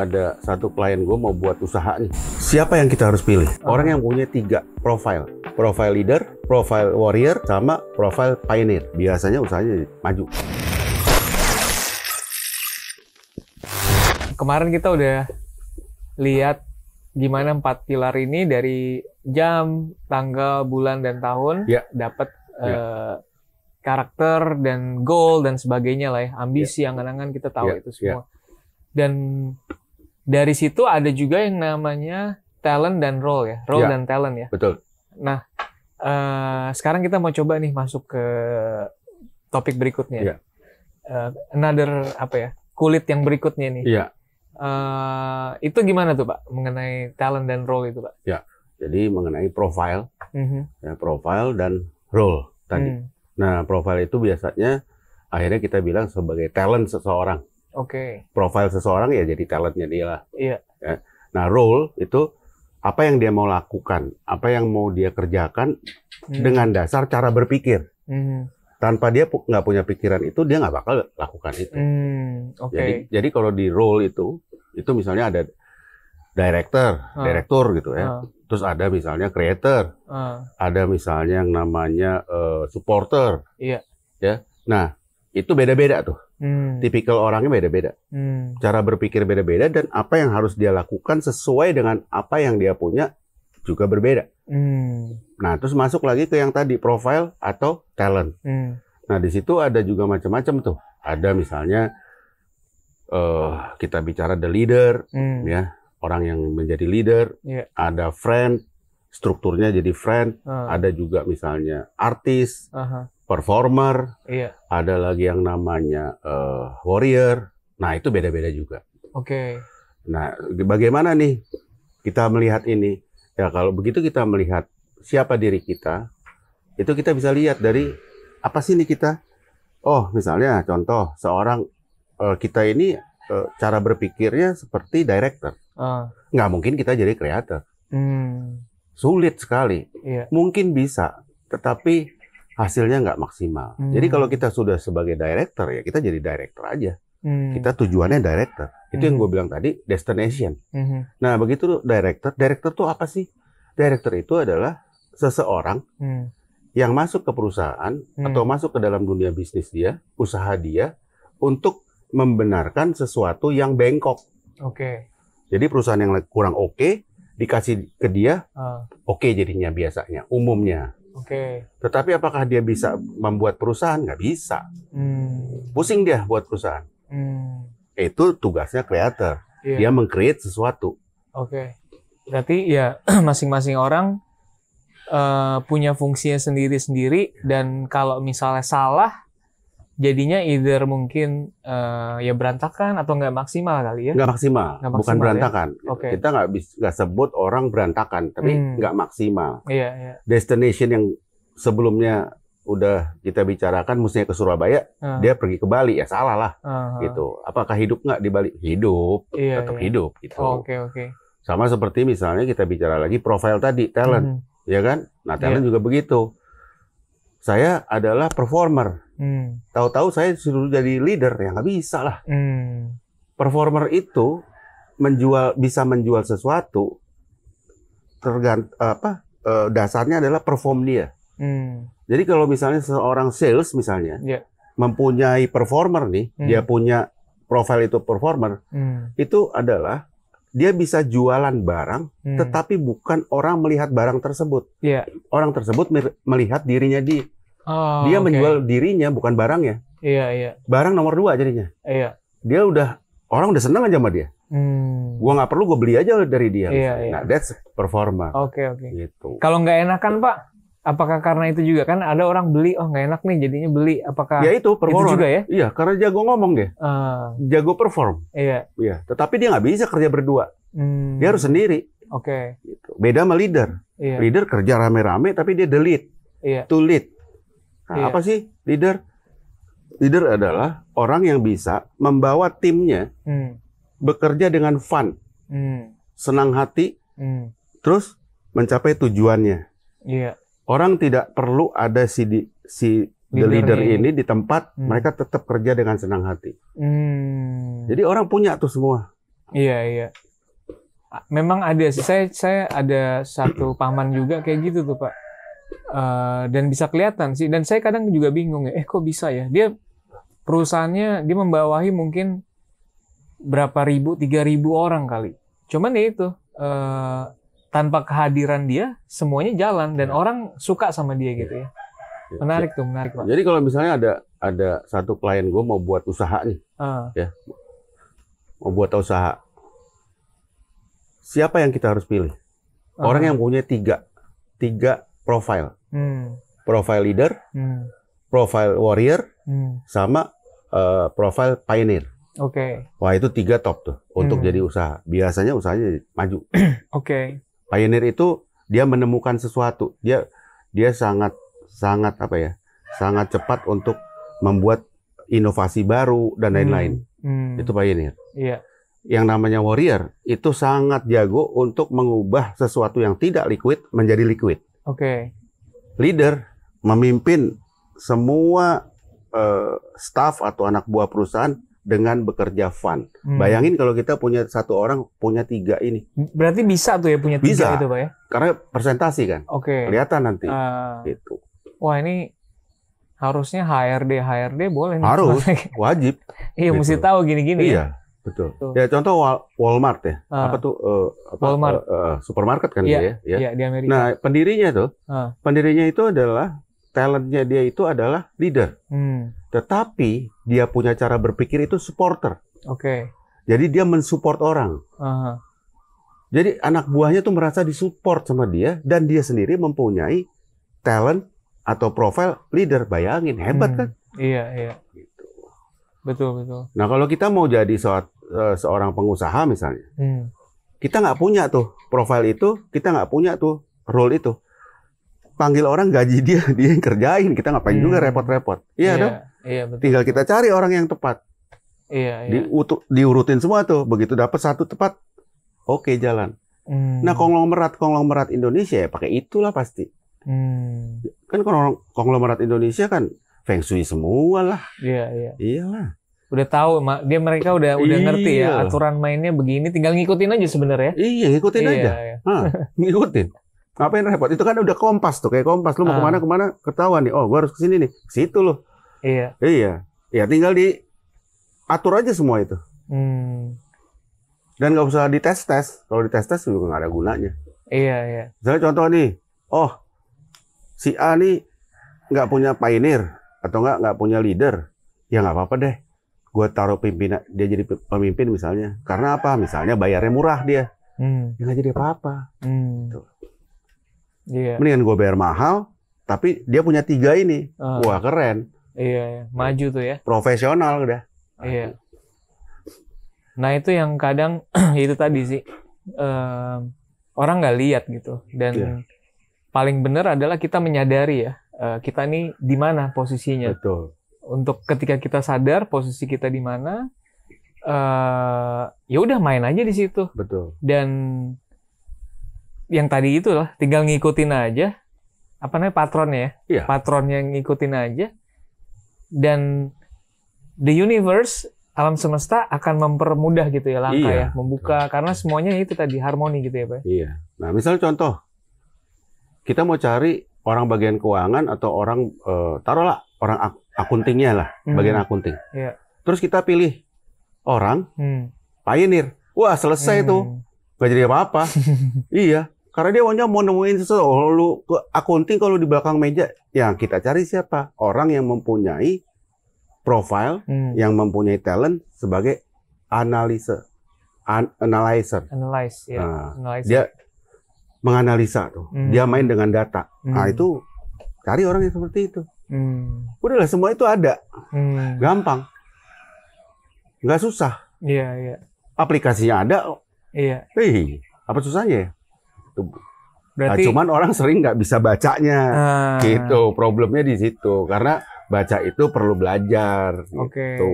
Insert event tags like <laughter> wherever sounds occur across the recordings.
ada satu klien gue mau buat usaha nih. Siapa yang kita harus pilih? Orang yang punya tiga profile. Profile leader, profile warrior, sama profile pioneer. Biasanya usahanya maju. Kemarin kita udah lihat gimana empat pilar ini dari jam, tanggal, bulan, dan tahun ya. dapat ya. uh, karakter dan goal dan sebagainya lah ya. Ambisi, yeah. angan-angan kita tahu ya. itu ya. semua. Dan dari situ ada juga yang namanya talent dan role ya, role ya, dan talent ya. Betul. Nah, uh, sekarang kita mau coba nih masuk ke topik berikutnya. Ya. Uh, another apa ya? Kulit yang berikutnya nih. Iya. Uh, itu gimana tuh Pak mengenai talent dan role itu Pak? Ya, jadi mengenai profile, mm-hmm. ya profile dan role tadi. Mm. Nah, profile itu biasanya akhirnya kita bilang sebagai talent seseorang. Oke. Okay. Profil seseorang ya jadi talentnya dia lah. Iya. Ya. Nah role itu apa yang dia mau lakukan, apa yang mau dia kerjakan hmm. dengan dasar cara berpikir. Hmm. Tanpa dia nggak punya pikiran itu dia nggak bakal lakukan itu. Hmm. Oke. Okay. Jadi, jadi kalau di role itu itu misalnya ada director, uh. direktur gitu ya. Uh. Terus ada misalnya creator, uh. ada misalnya yang namanya uh, supporter. Iya. Ya. Nah, itu beda-beda tuh. Hmm. Tipikal orangnya beda-beda. Hmm. Cara berpikir beda-beda dan apa yang harus dia lakukan sesuai dengan apa yang dia punya juga berbeda. Hmm. Nah, terus masuk lagi ke yang tadi profile atau talent. Hmm. Nah, di situ ada juga macam-macam tuh. Ada misalnya uh, kita bicara the leader, hmm. ya orang yang menjadi leader. Yeah. Ada friend, strukturnya jadi friend. Uh. Ada juga misalnya artis. Uh -huh performer, iya. ada lagi yang namanya uh, warrior. Nah itu beda-beda juga. Oke. Okay. Nah bagaimana nih kita melihat ini? Ya kalau begitu kita melihat siapa diri kita, itu kita bisa lihat dari apa sih nih kita? Oh misalnya contoh seorang uh, kita ini uh, cara berpikirnya seperti director. Uh. Nggak mungkin kita jadi kreator. Hmm. Sulit sekali. Iya. Mungkin bisa, tetapi hasilnya nggak maksimal. Hmm. Jadi kalau hmm. kita sudah sebagai director ya kita jadi director aja. Hmm. Kita tujuannya director. Itu hmm. yang gue bilang tadi destination. Hmm. Nah begitu director, director tuh apa sih? Director itu adalah seseorang hmm. yang masuk ke perusahaan hmm. atau masuk ke dalam dunia bisnis dia, usaha dia untuk membenarkan sesuatu yang bengkok. Oke. Okay. Jadi perusahaan yang kurang oke okay, dikasih ke dia, uh. oke okay jadinya biasanya umumnya. Oke. Okay. Tetapi apakah dia bisa membuat perusahaan? Nggak bisa. Hmm. Pusing dia buat perusahaan. Hmm. Itu tugasnya kreator. Yeah. Dia mengcreate sesuatu. Oke. Okay. Berarti ya <clears throat> masing-masing orang uh, punya fungsinya sendiri-sendiri dan kalau misalnya salah jadinya either mungkin uh, ya berantakan atau nggak maksimal kali ya? Nggak maksimal, maksimal bukan ya? berantakan. Okay. Kita nggak nggak sebut orang berantakan, tapi hmm. nggak maksimal. Iya, iya. Destination yang sebelumnya udah kita bicarakan mestinya ke Surabaya, uh. dia pergi ke Bali ya salah lah, uh-huh. gitu. Apakah hidup nggak di Bali? Hidup, iya, tetap iya. hidup gitu. Oke oh, oke. Okay, okay. Sama seperti misalnya kita bicara lagi profil tadi talent, hmm. ya kan? Nah talent yeah. juga begitu saya adalah performer. Hmm. Tahu-tahu saya suruh jadi leader, ya nggak bisa lah. Hmm. Performer itu menjual bisa menjual sesuatu tergant apa eh, dasarnya adalah perform dia. Hmm. Jadi kalau misalnya seorang sales misalnya yeah. mempunyai performer nih, hmm. dia punya profil itu performer, hmm. itu adalah dia bisa jualan barang, hmm. tetapi bukan orang melihat barang tersebut. Yeah. Orang tersebut melihat dirinya di. Oh, dia okay. menjual dirinya bukan barangnya. Iya yeah, iya. Yeah. Barang nomor dua jadinya. Iya. Yeah. Dia udah orang udah seneng aja sama dia. Hmm. Gua nggak perlu gue beli aja dari dia. Iya, iya. Nah that's performa. Oke okay, oke. Okay. Gitu. Kalau nggak enakan pak, apakah karena itu juga kan ada orang beli oh nggak enak nih jadinya beli apakah ya itu itu juga ya iya karena jago ngomong deh ah. uh, jago perform iya iya tetapi dia nggak bisa kerja berdua hmm. dia harus sendiri oke okay. Gitu. beda sama leader iya. leader kerja rame-rame tapi dia delit iya. to nah, iya. apa sih leader leader adalah orang yang bisa membawa timnya hmm. bekerja dengan fun hmm. senang hati hmm. terus mencapai tujuannya iya orang tidak perlu ada si di, si the leader, ini, ini di tempat hmm. mereka tetap kerja dengan senang hati. Hmm. Jadi orang punya tuh semua. Iya iya. Memang ada sih. Saya saya ada satu <clears throat> paman juga kayak gitu tuh pak. Uh, dan bisa kelihatan sih. Dan saya kadang juga bingung ya. Eh kok bisa ya? Dia perusahaannya dia membawahi mungkin berapa ribu, tiga ribu orang kali. Cuman ya itu uh, tanpa kehadiran dia semuanya jalan dan ya. orang suka sama dia gitu ya. Iya. Menarik ya. tuh, menarik pak. Jadi kalau misalnya ada ada satu klien gue mau buat usaha nih, uh. ya, mau buat usaha, siapa yang kita harus pilih? Uh. Orang yang punya tiga tiga profil hmm. profile leader, hmm. profile warrior, hmm. sama uh, profile pioneer. Oke. Okay. Wah itu tiga top tuh untuk hmm. jadi usaha. Biasanya usahanya maju. Oke. Okay. Pioneer itu dia menemukan sesuatu. Dia dia sangat sangat apa ya? Sangat cepat untuk membuat inovasi baru dan hmm, lain-lain. Hmm. Hmm. Itu pioneer. Iya. Yang namanya warrior itu sangat jago untuk mengubah sesuatu yang tidak liquid menjadi liquid. Oke. Okay. Leader memimpin semua uh, staff atau anak buah perusahaan dengan bekerja fun. Hmm. Bayangin kalau kita punya satu orang punya tiga ini. Berarti bisa tuh ya punya tiga bisa, itu pak ya? Karena presentasi kan. Oke. Okay. Kelihatan nanti. Uh, gitu. Wah ini harusnya HRD HRD boleh. Harus. Wajib. <laughs> iya gitu. mesti tahu gini-gini. Ya. Iya. Betul. Betul. Ya contoh Walmart ya. Uh, apa tuh? Uh, apa, Walmart. Uh, uh, supermarket kan yeah, dia ya. ya. Iya yeah, di Amerika. Nah pendirinya tuh. Uh. Pendirinya itu adalah talentnya dia itu adalah leader. Hmm tetapi dia punya cara berpikir itu supporter. Oke. Okay. Jadi dia mensupport orang. Uh-huh. Jadi anak buahnya tuh merasa disupport sama dia dan dia sendiri mempunyai talent atau profil leader. Bayangin hebat hmm. kan? Iya iya. Gitu. Betul betul. Nah kalau kita mau jadi seorang, eh, seorang pengusaha misalnya, hmm. kita nggak punya tuh profil itu, kita nggak punya tuh role itu. Panggil orang gaji dia, <laughs> dia yang kerjain. Kita ngapain hmm. juga repot-repot. Iya yeah. dong. Iya, betul. Tinggal kita cari orang yang tepat. Iya, iya. Di, utu, diurutin semua tuh. Begitu dapat satu tepat, oke okay, jalan. Hmm. Nah konglomerat konglomerat Indonesia ya pakai itulah pasti. Hmm. Kan konglomerat Indonesia kan feng shui semua lah. Iya, iya. Iyalah. Udah tahu, mak. Dia mereka udah udah iya. ngerti ya aturan mainnya begini. Tinggal ngikutin aja sebenarnya. Iya, ngikutin iya, aja. Iya. Hah, ngikutin. yang repot? Itu kan udah kompas tuh, kayak kompas. Lu mau ah. kemana kemana ketahuan nih. Oh, gua harus kesini nih. Ke situ loh Iya. Iya. Ya tinggal di atur aja semua itu. Hmm. Dan nggak usah dites tes. Kalau dites tes juga nggak ada gunanya. Iya iya. Misalnya contoh nih, oh si A nih nggak punya pioneer atau nggak nggak punya leader, ya nggak apa-apa deh. Gue taruh pimpinan dia jadi pemimpin misalnya. Karena apa? Misalnya bayarnya murah dia. Hmm. Ya nggak jadi apa-apa. Hmm. Iya. Mendingan gue bayar mahal, tapi dia punya tiga ini. Uh. Wah keren. Iya, iya, maju tuh ya. Profesional udah. Iya. Nah itu yang kadang <clears throat> itu tadi sih eh, orang nggak lihat gitu dan yeah. paling benar adalah kita menyadari ya eh, kita nih di mana posisinya. Betul. Untuk ketika kita sadar posisi kita di mana, eh, ya udah main aja di situ. Betul. Dan yang tadi itu lah, tinggal ngikutin aja apa namanya patronnya ya, yeah. yang ngikutin aja dan the universe alam semesta akan mempermudah gitu ya langkah iya. ya membuka karena semuanya itu tadi harmoni gitu ya pak iya nah misal contoh kita mau cari orang bagian keuangan atau orang uh, taruhlah orang ak akuntingnya lah hmm. bagian akunting iya. terus kita pilih orang hmm. pioneer wah selesai hmm. tuh nggak jadi apa-apa <laughs> iya karena dia maunya mau nemuin sesuatu. Oh, lu ke akunting kalau di belakang meja, yang kita cari siapa? Orang yang mempunyai profile, hmm. yang mempunyai talent sebagai analisa, an analyzer. Analyze, ya. Nah, analyzer. Dia menganalisa tuh. Hmm. Dia main dengan data. Nah, hmm. Nah itu cari orang yang seperti itu. Hmm. Udahlah semua itu ada. Hmm. Gampang. Nggak susah. Iya, iya. Aplikasinya ada. Iya. Hei, apa susahnya ya? tubuh. Berarti... Nah, cuman orang sering nggak bisa bacanya, uh, gitu. Problemnya di situ karena baca itu perlu belajar. Oke. Okay. Gitu.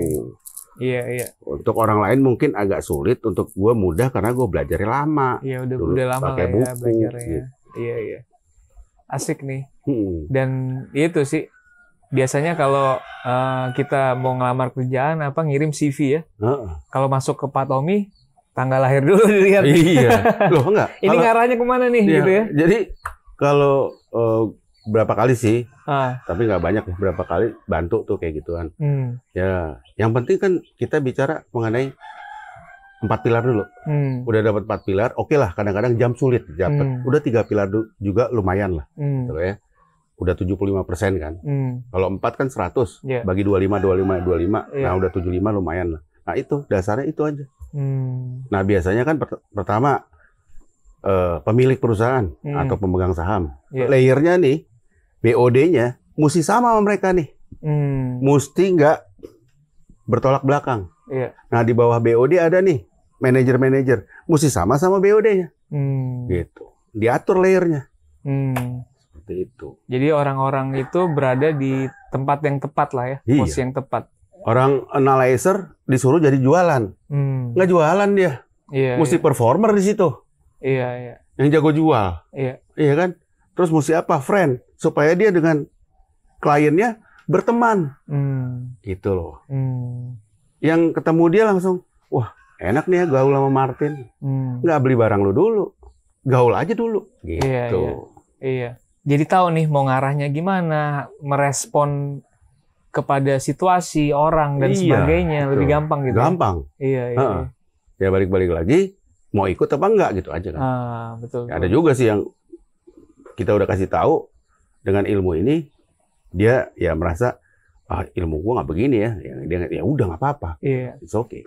Iya iya. Untuk orang lain mungkin agak sulit, untuk gue mudah karena gue belajarnya lama. Iya udah Dulu udah lama pakai lah ya, buku, Gitu. Iya iya. Asik nih. Hmm. Dan itu sih biasanya kalau uh, kita mau ngelamar kerjaan apa ngirim CV ya. Uh. Kalau masuk ke Patomi tanggal lahir dulu dilihat. Iya. <laughs> Loh enggak. Ini kalau, ngarahnya kemana nih iya. gitu ya? Jadi kalau uh, berapa kali sih? Ah. Tapi nggak banyak berapa kali bantu tuh kayak gituan. Hmm. Ya, yang penting kan kita bicara mengenai empat pilar dulu. Hmm. Udah dapat empat pilar, oke okay lah. Kadang-kadang jam sulit dapat. Hmm. Udah tiga pilar juga lumayan lah, hmm. gitu ya. Udah 75 persen kan. Hmm. Kalau empat kan 100 yeah. bagi 25, 25, 25. Yeah. Nah udah 75 lumayan lah. Nah itu dasarnya itu aja. Hmm. Nah biasanya kan per pertama uh, pemilik perusahaan hmm. atau pemegang saham, yeah. layernya nih, BOD-nya mesti sama sama mereka nih, hmm. mesti nggak bertolak belakang. Yeah. Nah di bawah BOD ada nih manajer-manajer, mesti sama sama BOD-nya, hmm. gitu. Diatur layernya. Hmm. Seperti itu. Jadi orang-orang itu berada di tempat yang tepat lah ya, iya. posisi yang tepat. Orang analyzer disuruh jadi jualan. Hmm. Nggak jualan dia. Iya, mesti iya. performer di situ. Iya, iya. Yang jago jual. Iya. Iya kan? Terus mesti apa? Friend. Supaya dia dengan kliennya berteman. Hmm. Gitu loh. Hmm. Yang ketemu dia langsung, wah enak nih ya gaul sama Martin. Hmm. Nggak beli barang lu dulu. Gaul aja dulu. Iya, gitu. Iya, iya. iya. Jadi tahu nih mau ngarahnya gimana, merespon kepada situasi orang dan iya, sebagainya betul. lebih gampang gitu. Ya. Gampang. Iya, iya. Uh, ya balik-balik lagi mau ikut apa enggak gitu aja kan. Ah, betul. Ya, ada juga sih yang kita udah kasih tahu dengan ilmu ini dia ya merasa ah, ilmu gua nggak begini ya. Ya dia ya udah nggak apa-apa. Iya. It's okay.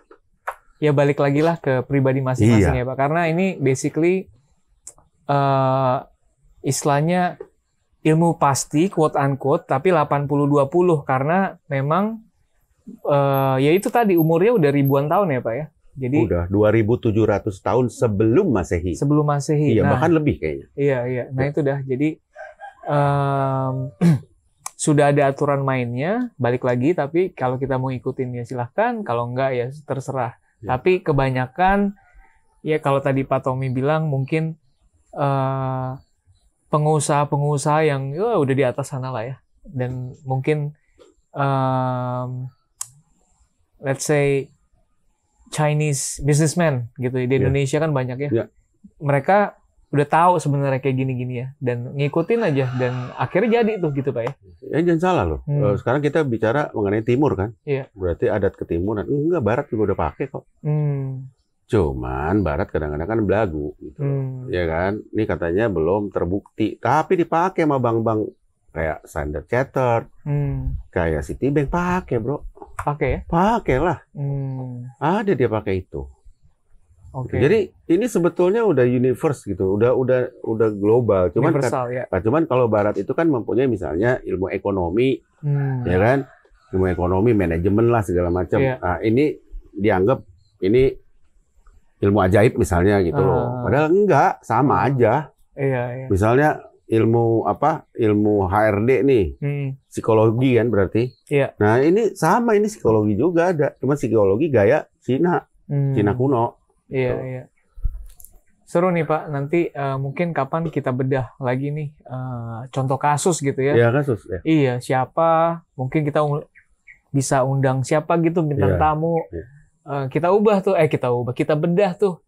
Ya balik lagi lah ke pribadi masing-masing iya. ya Pak karena ini basically uh, istilahnya ilmu pasti quote unquote tapi 80-20 karena memang uh, ya itu tadi umurnya udah ribuan tahun ya Pak ya. Jadi udah 2700 tahun sebelum Masehi. Sebelum Masehi. Iya, nah, bahkan lebih kayaknya. Iya, iya. Nah, iya. itu dah. Jadi um, <clears throat> sudah ada aturan mainnya, balik lagi tapi kalau kita mau ikutin ya silahkan, kalau enggak ya terserah. Ya. Tapi kebanyakan ya kalau tadi Pak Tommy bilang mungkin uh, pengusaha-pengusaha yang ya, udah di atas sana lah ya dan mungkin um, let's say Chinese businessman gitu ya di iya. Indonesia kan banyak ya yeah. mereka udah tahu sebenarnya kayak gini-gini ya dan ngikutin aja dan akhirnya jadi tuh gitu pak ya ya jangan salah loh hmm. Eh, sekarang kita bicara mengenai timur kan yeah. berarti adat ke timur nah, enggak barat juga udah pakai kok hmm. Cuman Barat kadang-kadang kan belagu, gitu. hmm. ya kan? Ini katanya belum terbukti, tapi dipakai sama bank-bank kayak Standard Chartered, hmm. kayak Citibank pakai bro. Pakai ya? Pakai lah. Hmm. Ada dia pakai itu. Okay. Jadi ini sebetulnya udah universe gitu, udah udah udah global. Cuman kan, ya. Nah, cuman kalau Barat itu kan mempunyai misalnya ilmu ekonomi, hmm. ya kan, ilmu ekonomi, manajemen lah segala macam. Yeah. Nah, ini dianggap ini ilmu ajaib misalnya gitu loh. Ah. Padahal enggak, sama hmm. aja. Iya, iya. Misalnya ilmu apa? Ilmu HRD nih. Hmm. Psikologi kan berarti. Iya. Nah, ini sama ini psikologi juga ada, cuma psikologi gaya Cina. Hmm. Cina kuno. Iya, gitu. iya. Seru nih Pak, nanti uh, mungkin kapan kita bedah lagi nih uh, contoh kasus gitu ya. Iya, kasus ya. Iya, siapa? Mungkin kita bisa undang siapa gitu bintang iya. tamu. Iya uh, kita ubah tuh eh kita ubah kita bedah tuh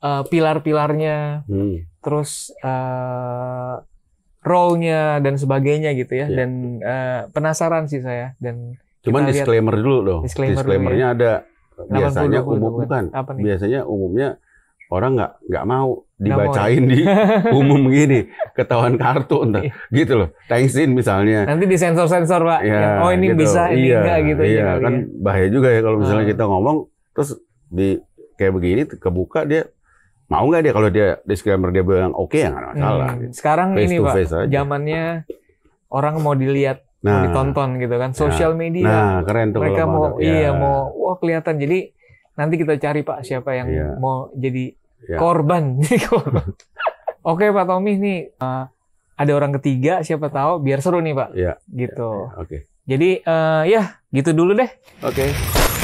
uh, pilar-pilarnya hmm. terus uh, role-nya dan sebagainya gitu ya yeah. dan uh, penasaran sih saya dan cuman disclaimer lihat, dulu dong. disclaimer disclaimernya ya. ada biasanya umum bukan, bukan biasanya umumnya orang nggak nggak mau dibacain di <laughs> umum gini ketahuan kartu entar iya. gitu loh thanksin misalnya nanti disensor sensor pak ya, oh ini gitu. bisa ini iya, enggak gitu iya kan ya. bahaya juga ya kalau misalnya ah. kita ngomong terus di kayak begini kebuka dia mau nggak dia kalau dia disclaimer dia bilang oke okay, ya nggak masalah hmm. sekarang face ini pak zamannya orang mau dilihat nah, mau ditonton gitu kan sosial nah. media nah, keren tuh mereka mau ya. iya mau wah kelihatan jadi nanti kita cari pak siapa yang ya. mau jadi ya. <laughs> korban. Oke Pak Tommy nih uh, ada orang ketiga siapa tahu biar seru nih Pak. Ya. Gitu. Ya, ya. Oke. Okay. Jadi uh, ya gitu dulu deh. Oke. Okay.